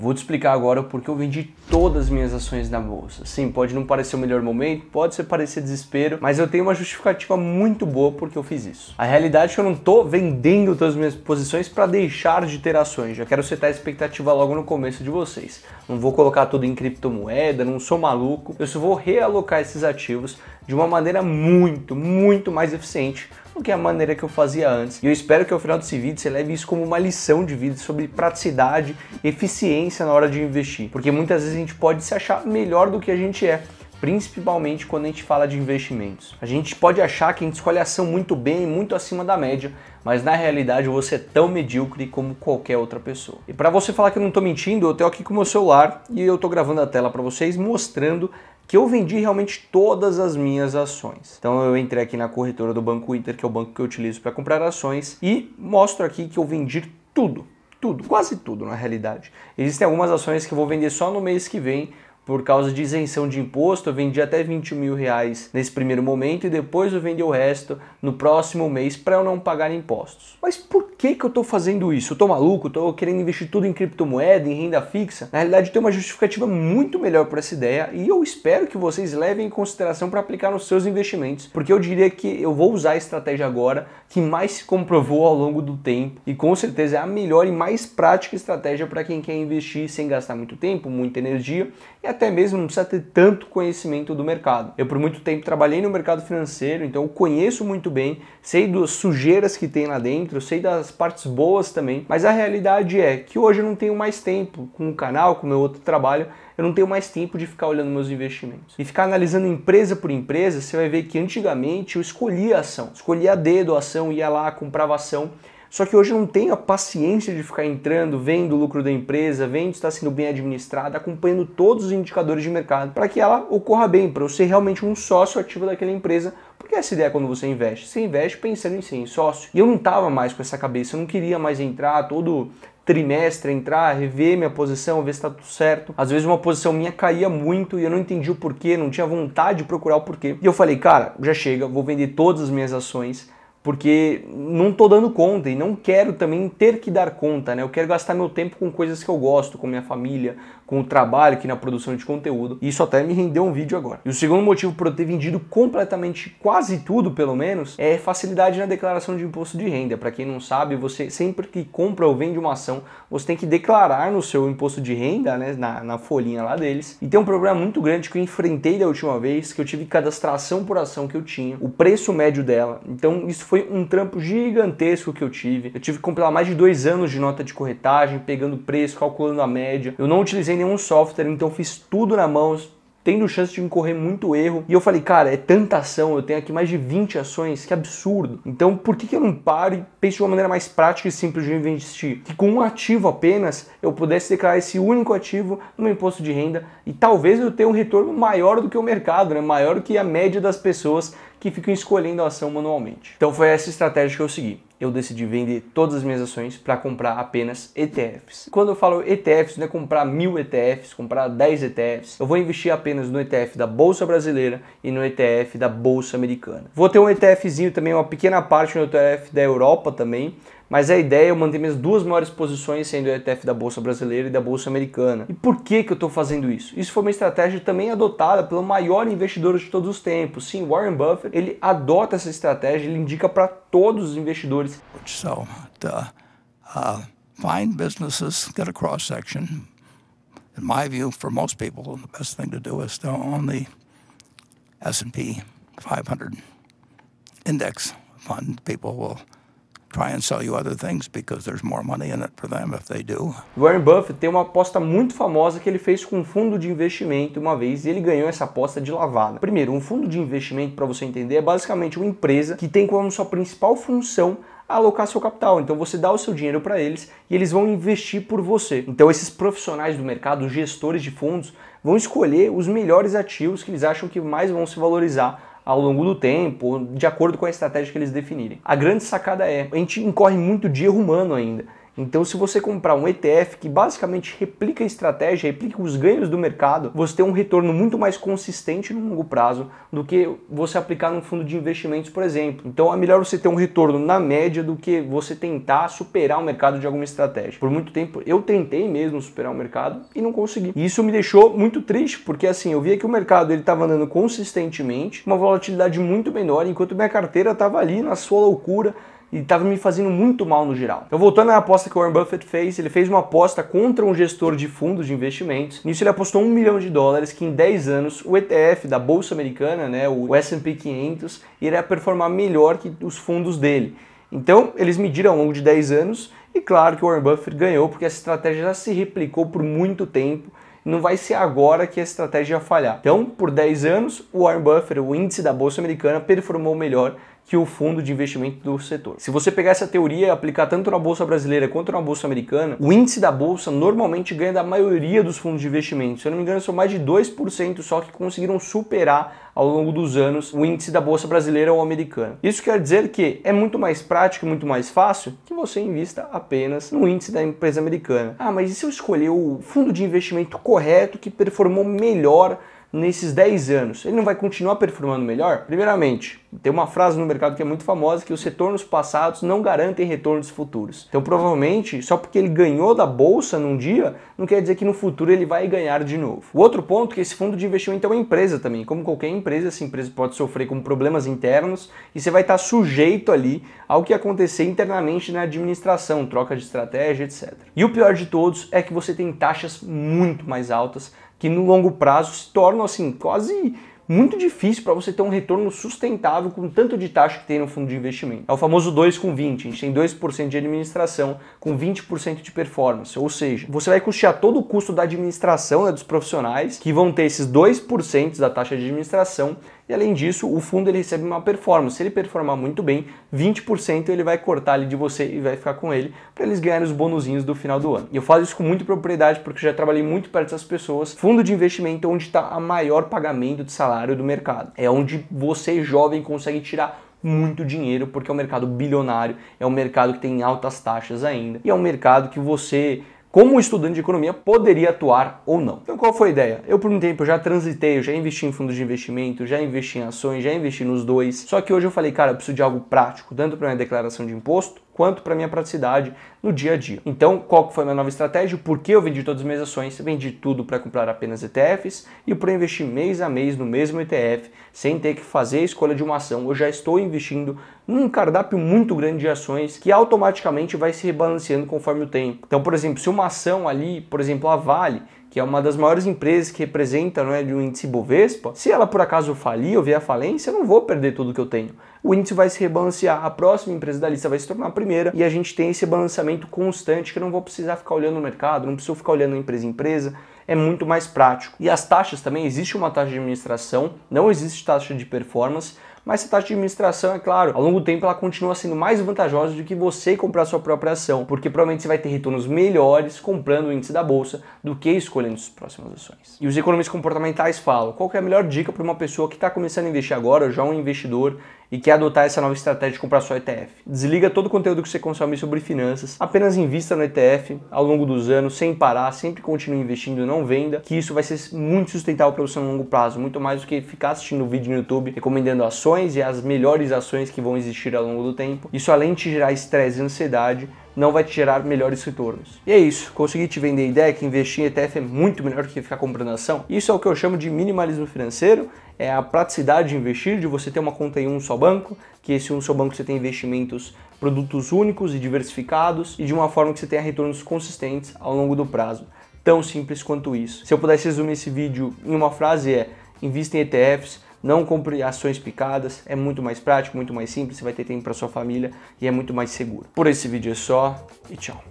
vou te explicar agora porque eu vendi todas as minhas ações na bolsa. Sim, pode não parecer o melhor momento, pode ser parecer desespero, mas eu tenho uma justificativa muito boa porque eu fiz isso. A realidade é que eu não estou vendendo todas as minhas posições para deixar de ter ações. Já quero setar a expectativa logo no começo de vocês. Não vou colocar tudo em criptomoeda, não sou maluco. Eu só vou realocar esses ativos de uma maneira muito, muito mais eficiente do que a maneira que eu fazia antes. E eu espero que ao final desse vídeo você leve isso como uma lição de vida sobre praticidade, eficiência na hora de investir, porque muitas vezes a gente pode se achar melhor do que a gente é principalmente quando a gente fala de investimentos. A gente pode achar que a gente escolhe a ação muito bem, muito acima da média, mas na realidade você é tão medíocre como qualquer outra pessoa. E para você falar que eu não estou mentindo, eu tenho aqui com o meu celular e eu estou gravando a tela para vocês mostrando que eu vendi realmente todas as minhas ações. Então eu entrei aqui na corretora do Banco Inter, que é o banco que eu utilizo para comprar ações, e mostro aqui que eu vendi tudo, tudo, quase tudo na realidade. Existem algumas ações que eu vou vender só no mês que vem, por causa de isenção de imposto, eu vendi até 20 mil reais nesse primeiro momento e depois eu vendi o resto no próximo mês para eu não pagar impostos. Mas por que, que eu estou fazendo isso? Eu estou maluco? Estou querendo investir tudo em criptomoeda, em renda fixa? Na realidade, tem uma justificativa muito melhor para essa ideia e eu espero que vocês levem em consideração para aplicar nos seus investimentos, porque eu diria que eu vou usar a estratégia agora que mais se comprovou ao longo do tempo e com certeza é a melhor e mais prática estratégia para quem quer investir sem gastar muito tempo, muita energia e até mesmo não precisa ter tanto conhecimento do mercado. Eu por muito tempo trabalhei no mercado financeiro, então eu conheço muito bem, sei das sujeiras que tem lá dentro, sei das as partes boas também, mas a realidade é que hoje eu não tenho mais tempo com o canal, com o meu outro trabalho, eu não tenho mais tempo de ficar olhando meus investimentos. E ficar analisando empresa por empresa, você vai ver que antigamente eu escolhia a ação, escolhia a dedo a ação, ia lá, comprava a ação só que hoje eu não tenho a paciência de ficar entrando, vendo o lucro da empresa, vendo se está sendo bem administrada, acompanhando todos os indicadores de mercado para que ela ocorra bem, para eu ser realmente um sócio ativo daquela empresa. Porque essa ideia é quando você investe. Você investe pensando em ser em sócio. E eu não estava mais com essa cabeça, eu não queria mais entrar todo trimestre, entrar, rever minha posição, ver se está tudo certo. Às vezes uma posição minha caía muito e eu não entendi o porquê, não tinha vontade de procurar o porquê. E eu falei, cara, já chega, vou vender todas as minhas ações porque não estou dando conta e não quero também ter que dar conta, né? Eu quero gastar meu tempo com coisas que eu gosto, com minha família, com o trabalho aqui na produção de conteúdo. E isso até me rendeu um vídeo agora. E o segundo motivo por eu ter vendido completamente quase tudo, pelo menos, é facilidade na declaração de imposto de renda. Para quem não sabe, você sempre que compra ou vende uma ação, você tem que declarar no seu imposto de renda, né, na, na folhinha lá deles. E tem um problema muito grande que eu enfrentei da última vez, que eu tive cadastração por ação que eu tinha, o preço médio dela. Então isso foi um trampo gigantesco que eu tive. Eu tive que compilar mais de dois anos de nota de corretagem, pegando preço, calculando a média. Eu não utilizei nenhum software, então fiz tudo na mão, tendo chance de incorrer muito erro. E eu falei, cara, é tanta ação, eu tenho aqui mais de 20 ações, que absurdo. Então, por que, que eu não paro e penso de uma maneira mais prática e simples de investir? Que com um ativo apenas, eu pudesse declarar esse único ativo no meu imposto de renda e talvez eu tenha um retorno maior do que o mercado, né? maior do que a média das pessoas que ficam escolhendo a ação manualmente. Então, foi essa estratégia que eu segui eu decidi vender todas as minhas ações para comprar apenas ETFs. Quando eu falo ETFs, não é comprar mil ETFs, comprar 10 ETFs. Eu vou investir apenas no ETF da Bolsa Brasileira e no ETF da Bolsa Americana. Vou ter um ETFzinho também, uma pequena parte no ETF da Europa também, mas a ideia é manter minhas duas maiores posições sendo o ETF da Bolsa Brasileira e da Bolsa Americana. E por que, que eu estou fazendo isso? Isso foi uma estratégia também adotada pelo maior investidor de todos os tempos. Sim, Warren Buffett, ele adota essa estratégia, ele indica para todos os investidores. So, the, uh, find businesses, get a cross section. In my view, for most people, the best thing to do is to own the S&P 500 index fund. People will try and sell you other things because there's more money in it for them if they do. Warren Buffett tem uma aposta muito famosa que ele fez com um fundo de investimento uma vez e ele ganhou essa aposta de lavada. Primeiro, um fundo de investimento, para você entender, é basicamente uma empresa que tem como sua principal função alocar seu capital. Então você dá o seu dinheiro para eles e eles vão investir por você. Então esses profissionais do mercado, gestores de fundos, vão escolher os melhores ativos que eles acham que mais vão se valorizar ao longo do tempo, de acordo com a estratégia que eles definirem. A grande sacada é, a gente incorre muito de erro humano ainda. Então, se você comprar um ETF que basicamente replica a estratégia, replica os ganhos do mercado, você tem um retorno muito mais consistente no longo prazo do que você aplicar num fundo de investimentos, por exemplo. Então, é melhor você ter um retorno na média do que você tentar superar o mercado de alguma estratégia. Por muito tempo, eu tentei mesmo superar o mercado e não consegui. E isso me deixou muito triste, porque assim, eu via que o mercado ele estava andando consistentemente, uma volatilidade muito menor, enquanto minha carteira estava ali na sua loucura e estava me fazendo muito mal no geral. Então, voltando à aposta que o Warren Buffett fez, ele fez uma aposta contra um gestor de fundos de investimentos. Nisso, ele apostou um milhão de dólares que em 10 anos o ETF da Bolsa Americana, né, o SP 500, iria performar melhor que os fundos dele. Então, eles mediram ao longo de 10 anos e, claro, que o Warren Buffett ganhou porque essa estratégia já se replicou por muito tempo não vai ser agora que a estratégia falhar. Então, por 10 anos, o Warren Buffett, o índice da bolsa americana, performou melhor que o fundo de investimento do setor. Se você pegar essa teoria e aplicar tanto na bolsa brasileira quanto na bolsa americana, o índice da bolsa normalmente ganha da maioria dos fundos de investimento. Se eu não me engano, são mais de 2% só que conseguiram superar ao longo dos anos o índice da bolsa brasileira ou americana. Isso quer dizer que é muito mais prático, muito mais fácil que você invista apenas no índice da empresa americana. Ah, mas e se eu escolher o fundo de investimento correto que performou melhor nesses 10 anos? Ele não vai continuar performando melhor? Primeiramente, tem uma frase no mercado que é muito famosa que os retornos passados não garantem retornos futuros. Então, provavelmente, só porque ele ganhou da bolsa num dia, não quer dizer que no futuro ele vai ganhar de novo. O outro ponto é que esse fundo de investimento é uma empresa também. Como qualquer empresa, essa empresa pode sofrer com problemas internos e você vai estar sujeito ali ao que acontecer internamente na administração, troca de estratégia, etc. E o pior de todos é que você tem taxas muito mais altas que no longo prazo se tornam assim quase muito difícil para você ter um retorno sustentável com tanto de taxa que tem no fundo de investimento. É o famoso 2 com 20. A gente tem 2% de administração com 20% de performance. Ou seja, você vai custear todo o custo da administração né, dos profissionais que vão ter esses 2% da taxa de administração e além disso, o fundo ele recebe uma performance. Se ele performar muito bem, 20% ele vai cortar ali de você e vai ficar com ele para eles ganharem os bonuzinhos do final do ano. E eu faço isso com muita propriedade porque já trabalhei muito perto dessas pessoas. Fundo de investimento é onde está a maior pagamento de salário do mercado. É onde você jovem consegue tirar muito dinheiro, porque é um mercado bilionário, é um mercado que tem altas taxas ainda, e é um mercado que você como um estudante de economia poderia atuar ou não. Então qual foi a ideia? Eu por um tempo já transitei, eu já investi em fundos de investimento, já investi em ações, já investi nos dois. Só que hoje eu falei, cara, eu preciso de algo prático, tanto para minha declaração de imposto quanto para minha praticidade no dia a dia. Então, qual foi a minha nova estratégia? Por que eu vendi todas as minhas ações? Vendi tudo para comprar apenas ETFs e para investir mês a mês no mesmo ETF, sem ter que fazer a escolha de uma ação. Eu já estou investindo num cardápio muito grande de ações que automaticamente vai se rebalanceando conforme o tempo. Então, por exemplo, se uma ação ali, por exemplo, a Vale, que é uma das maiores empresas que representa não é, um índice Bovespa, se ela por acaso falir ou vier a falência, eu não vou perder tudo que eu tenho. O índice vai se rebalancear, a próxima empresa da lista vai se tornar a primeira e a gente tem esse balanceamento constante que eu não vou precisar ficar olhando o mercado, não preciso ficar olhando empresa em empresa, é muito mais prático. E as taxas também, existe uma taxa de administração, não existe taxa de performance, mas essa taxa tá de administração, é claro, ao longo do tempo ela continua sendo mais vantajosa do que você comprar sua própria ação, porque provavelmente você vai ter retornos melhores comprando o índice da bolsa do que escolhendo suas próximas ações. E os economistas comportamentais falam: qual é a melhor dica para uma pessoa que está começando a investir agora, ou já um investidor e quer adotar essa nova estratégia de comprar só ETF. Desliga todo o conteúdo que você consome sobre finanças, apenas invista no ETF ao longo dos anos, sem parar, sempre continue investindo, não venda, que isso vai ser muito sustentável para você no longo prazo, muito mais do que ficar assistindo vídeo no YouTube recomendando ações e as melhores ações que vão existir ao longo do tempo. Isso além de gerar estresse e ansiedade, não vai te gerar melhores retornos. E é isso, consegui te vender a ideia que investir em ETF é muito melhor do que ficar comprando ação. Isso é o que eu chamo de minimalismo financeiro, é a praticidade de investir, de você ter uma conta em um só banco, que esse um só banco você tem investimentos, produtos únicos e diversificados e de uma forma que você tenha retornos consistentes ao longo do prazo. Tão simples quanto isso. Se eu pudesse resumir esse vídeo em uma frase é: invista em ETFs, não compre ações picadas, é muito mais prático, muito mais simples, você vai ter tempo para sua família e é muito mais seguro. Por esse vídeo é só e tchau.